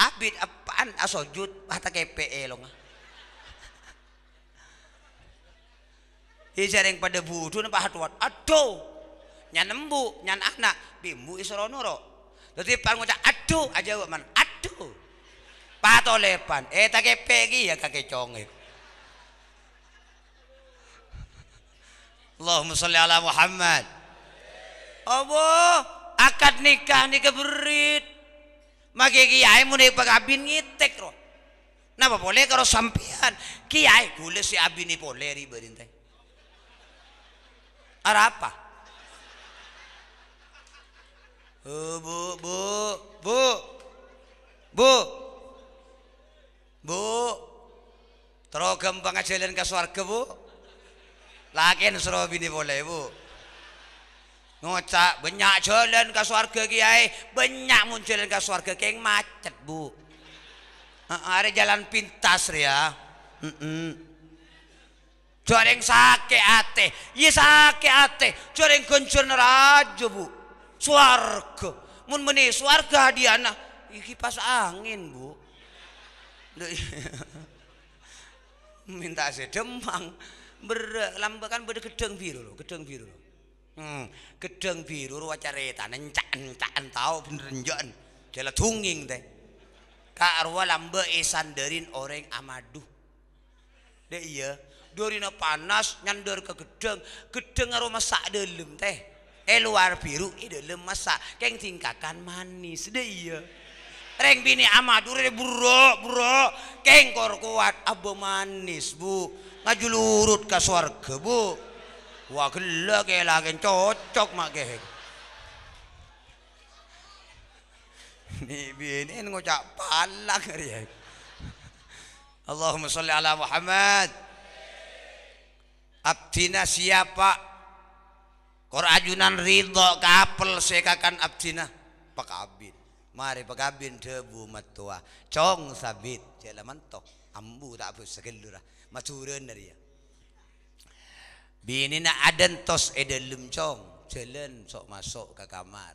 Abid apaan asojud ah, mata ah, kepe eh, long. yang pada budu napa hatuat. Aduh. Nyan embu, nyan anak, bimbu isrono ro. pan ngucap aduh aja man. Aduh. Patolepan. Eh tak kepe iki ya kakek conge. Eh. Allahumma salli ala Muhammad. Apa akad nikah nikah berit maka kiai mun pag abin ngitek Napa boleh karo sampean? Kiai gule si abini boleh ri berintah. Arapa? apa? Oh, bu, bu, bu, bu, bu, terogem aja ke suarga bu, lakin suruh bini boleh bu. Ngocak banyak jalan ke swarga kiai, banyak muncul ke swarga keng macet, Bu. Ada jalan pintas ya. Mm -mm. sake ate, iya sakit ate, joreng kencur neraja bu, swarga, mun meni swarga hadiahna, iki pas angin bu, iya. minta sedemang, berlambakan bergedeng biru lo gedeng biru lo Hmm, gedeng biru ruwa carita nencan-encan tahu bener njon. Jala tunging teh. kak ruwah lambe esan derin oreng amadu. deh iya, dorina panas nyandor ke gedeng, gedeng aroma masak dalam teh. Eh luar biru, eh delem masak, keng tingkakan manis. deh iya. Reng bini amadu re buro buro, keng kor kuat abu manis bu, ngajulurut ke swarga bu. Wah gila kelakin cocok mak kehek. Ni bini ngucap palak ya. Allahumma sholli ala Muhammad. Abdina siapa? Korajunan ridho kapel sekakan abdina pakabin. Mari pakabin debu matua. Cong sabit jela mantok. Ambu tak apa segelurah. Maturan dari ya. Bini nak aden tos eden lumcong. Jalan sok masuk ke kamar.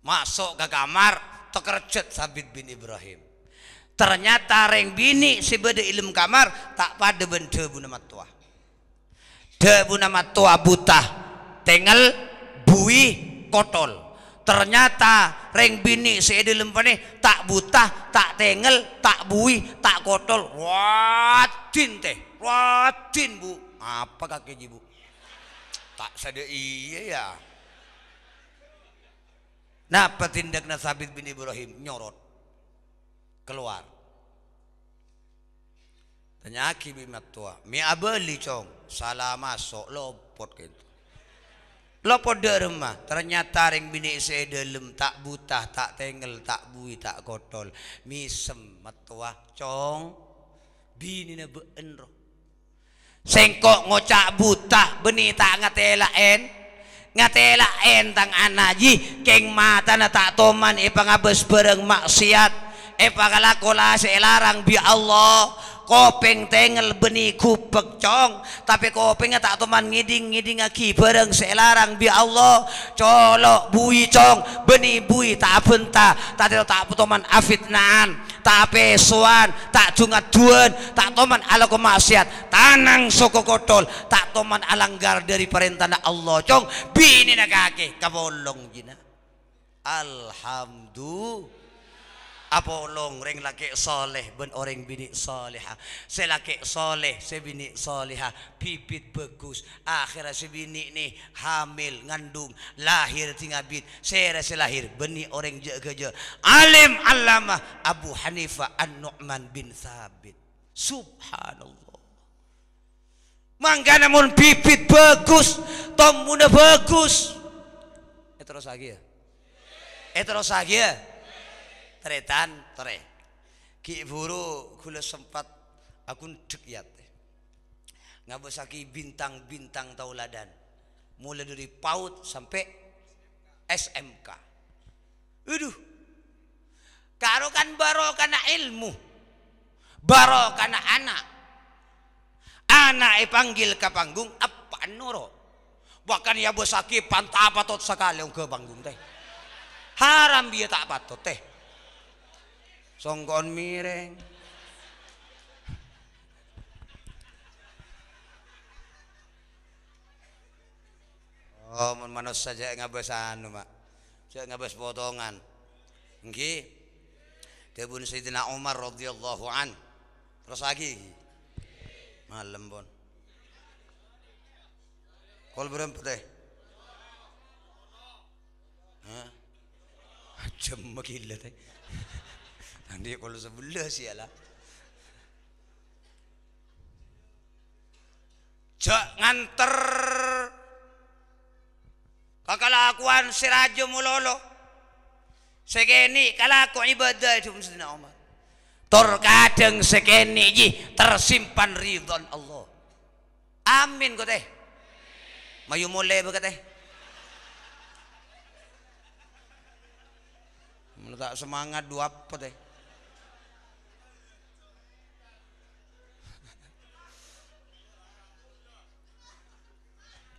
Masuk ke kamar, tekercet sabit bin Ibrahim. Ternyata reng bini si beda ilm kamar tak pada benda nama tua, De nama tua buta, tengel, bui, kotol. Ternyata reng bini si ede lempane tak buta, tak tengel, tak bui, tak kotol. Wadin teh, wadin bu apa kakek jibu tak sedih iya ya nah petindak Nasabit bin Ibrahim nyorot keluar tanya aki bimat tua mi abeli cong salah masuk lopot gitu lopot derma ternyata ring bini dalam tak butah tak tengel tak bui tak kotol sem metua cong bini na beenroh Sengkok ngocak buta Beni tak ngatelak en Ngatelak en tang anak ji Keng mata na tak toman Ipa ngabes bereng maksiat Ipa kalakola selarang bi Allah Kopeng tengel beni kupek cong Tapi kopengnya tak teman ngiding-ngiding Aki bareng selarang bi Allah Colok bui cong Beni bui tak penta Tadi tak teman afitnaan tak pesuan tak dungat duan tak toman ala kemaksiat tanang soko kotol tak toman alanggar dari perintah Allah cong bini kaki, kabolong jina alhamdulillah apa ulung ring laki soleh ben orang bini soleha. Se laki soleh, se bini soleha. Pipit bagus. Akhirnya se bini ni hamil, ngandung, lahir tingabit. Sera se lahir beni orang je kerja. Alim alama Abu Hanifa An-Nu'man bin Thabit. Subhanallah. Mangga namun pipit bagus, tomune bagus. Eh terus lagi ya. Eh terus lagi ya tretan tre. Ki buru kula sempat akun dek yate. Ngabosaki bintang-bintang tauladan. Mulai dari PAUD sampai SMK. Aduh. Karo kan baro karena ilmu. Baro karena anak. Anak e panggil ke panggung apa nuro. Bahkan ya bosaki pantapatot sekali ke panggung teh haram dia tak patut teh songkon miring Oh, mun manus saja ngabes anu, Mak. Saya ngabes potongan. Nggih. Debun Sayyidina Umar radhiyallahu an. Terus lagi. Malam pun. Kol berempat teh. Hah? Jam gila teh. Nanti kalau sebelas ya lah. Jok nganter kakalakuan sirajo mulolo. Sekeni kalaku ibadah itu Sayyidina Umar. Tor kadang sekeni ji tersimpan ridhon Allah. Amin kau teh. Mayu mulai berkata. Meletak semangat dua apa teh.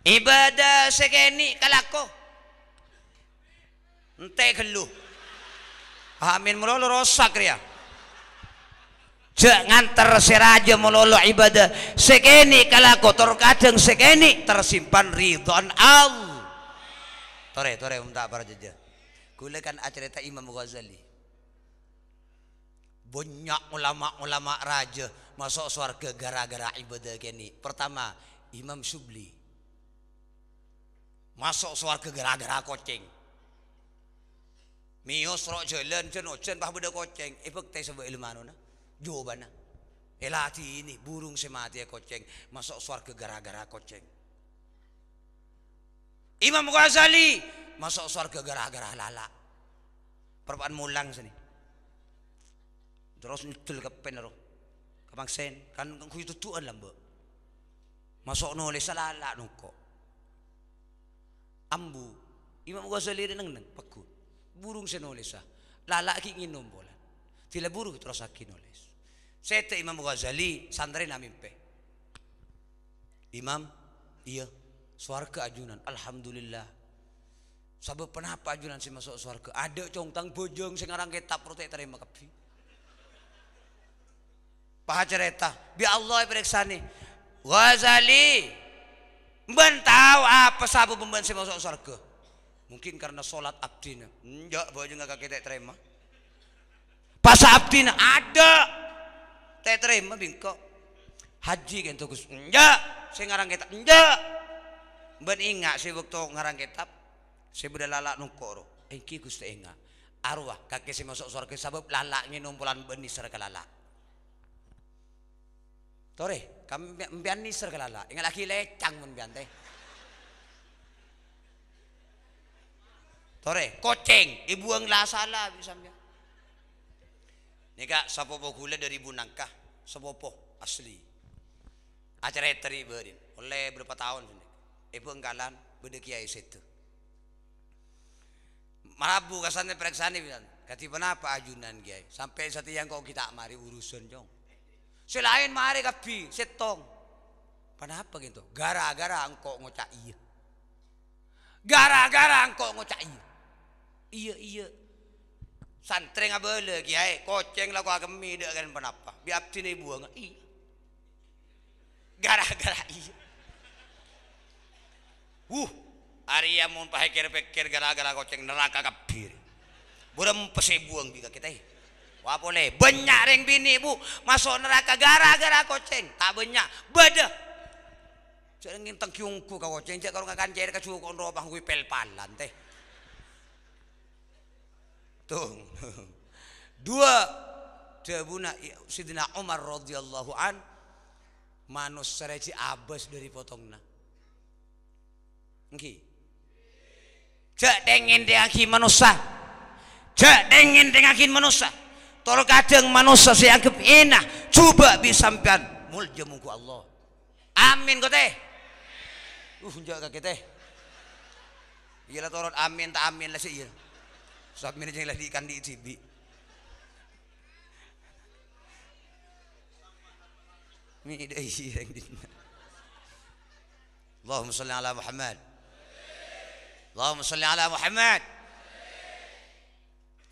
ibadah sekeni kalako ente geluh amin mulu rosak ya jangan nganter siraja mulu ibadah sekeni kalako terkadang sekeni tersimpan ridhon Allah tore tore umtak para jaja kula kan ah cerita Imam Ghazali banyak ulama-ulama raja masuk surga gara-gara ibadah kini pertama Imam Subli Masuk suarga gara-gara kucing. mio rok jalan cen ocen bah beda kucing. Ipek eh, teh sebab ilmu anu na Jawabannya. Elati eh, ini burung semati ya kucing masuk suarga gara-gara kucing. Imam Ghazali masuk suarga gara-gara lala. Perpaan mulang sini. Terus nyetel ke pen roh. Kapang sen kan, kan kuyu tutuan lamba. Masuk nulis lala nukok ambu Imam Ghazali nang neng? paku burung senulis ah lalaki nginom bola tila burung terus nulis sete Imam Ghazali sandre namimpe Imam iya suarga ajunan alhamdulillah sabab penapa ajunan si masuk suarga ada congtang bojong sekarang kita protek terima kapi paha cerita bi Allah nih, Ghazali tahu apa sabu pemban masuk surga. Mungkin karena sholat abdina. Enggak, bawa juga kakek tak terima. Pas abdina ada. Tak terima bingkok. Haji kan tuh gitu, Enggak, saya ngarang kitab. Enggak. Ben ingat saya waktu ngarang kitab. Saya sudah lalak nukoro. Engki gusta ingat. Arwah kakek saya masuk surga sabab lalaknya numpulan beni serka lalak. Tore, kam mbian ni sergalala. Ingat lagi lecang mun mbian teh. Tore, koceng, ibu ang salah bisa mbian. kak, sapopo gula dari bunangkah, sapopo asli. Acara teri berin, oleh berapa tahun sini. Ibu enggalan, beda kiai situ. Marabu kasane nih bilang, kati kenapa ajunan kiai? Sampai satu yang kau kita amari urusan jong selain lain mari kapi, setong. Kenapa gitu? Gara-gara engkau ngocak iya. Gara-gara engkau ngocak iya. Iya iya. Santri nggak boleh hai. koceng lah kau agami dek kan kenapa? Biar sini buang iya. Gara-gara iya. Uh, Arya mumpah pahikir pikir gara-gara koceng neraka kapir. Buram pesi buang juga kita. Eh. Wah boleh, banyak reng bini bu, masuk neraka gara-gara koceng, tak banyak bedeh. Saya ingin tengkiungku kau koceng, saya kalau nggak kan jadi kesuku kau robang gue pelpalan teh. Tung. Dua, Tabuna Sidina Umar radhiyallahu an manus sereci abas dari potongna. Engki. Cek dengin dengakin manusia. Cek dengin dengakin manusia terkadang manusia saya anggap enak coba disampaikan mulja mungku Allah amin kau teh uh jaga kita teh iya lah torot amin tak amin lah sih iya. Ustaz min lah di ikan di cibi. Mi iya, yang di. Allahumma salli ala Muhammad. Allahumma salli ala Muhammad.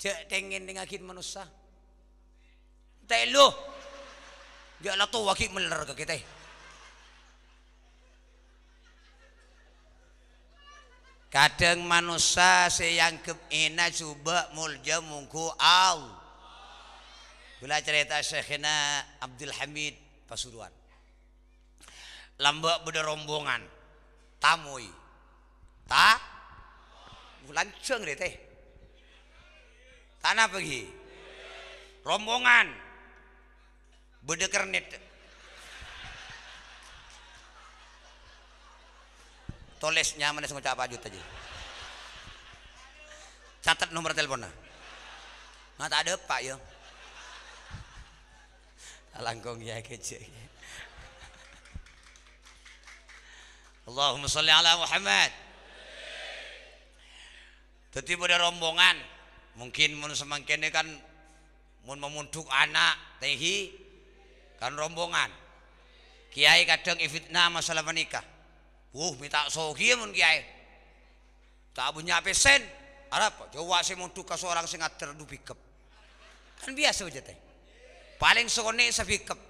Cek tengen dengakin manusia telo gak lato wakil meler ke kita kadang manusia yang kepena coba mulja mungku al bila cerita Syekhina Abdul Hamid Pasuruan lambak beda rombongan tamui ta lanceng deh teh tanah pergi rombongan bude kernet tolesnya mana sengaja apa juta aja catat nomor teleponnya nah tak ada pak ya Alangkong ya kecil Allahumma salli ala Muhammad jadi pada rombongan mungkin mun semangkene kan mun memunduk anak tehi kan rombongan kiai kadang ifitnah masalah menikah uh minta sogi mun kiai tak punya pesen apa jawa sih mau ke seorang sing terdu bikep kan biasa aja teh paling sekone sebikep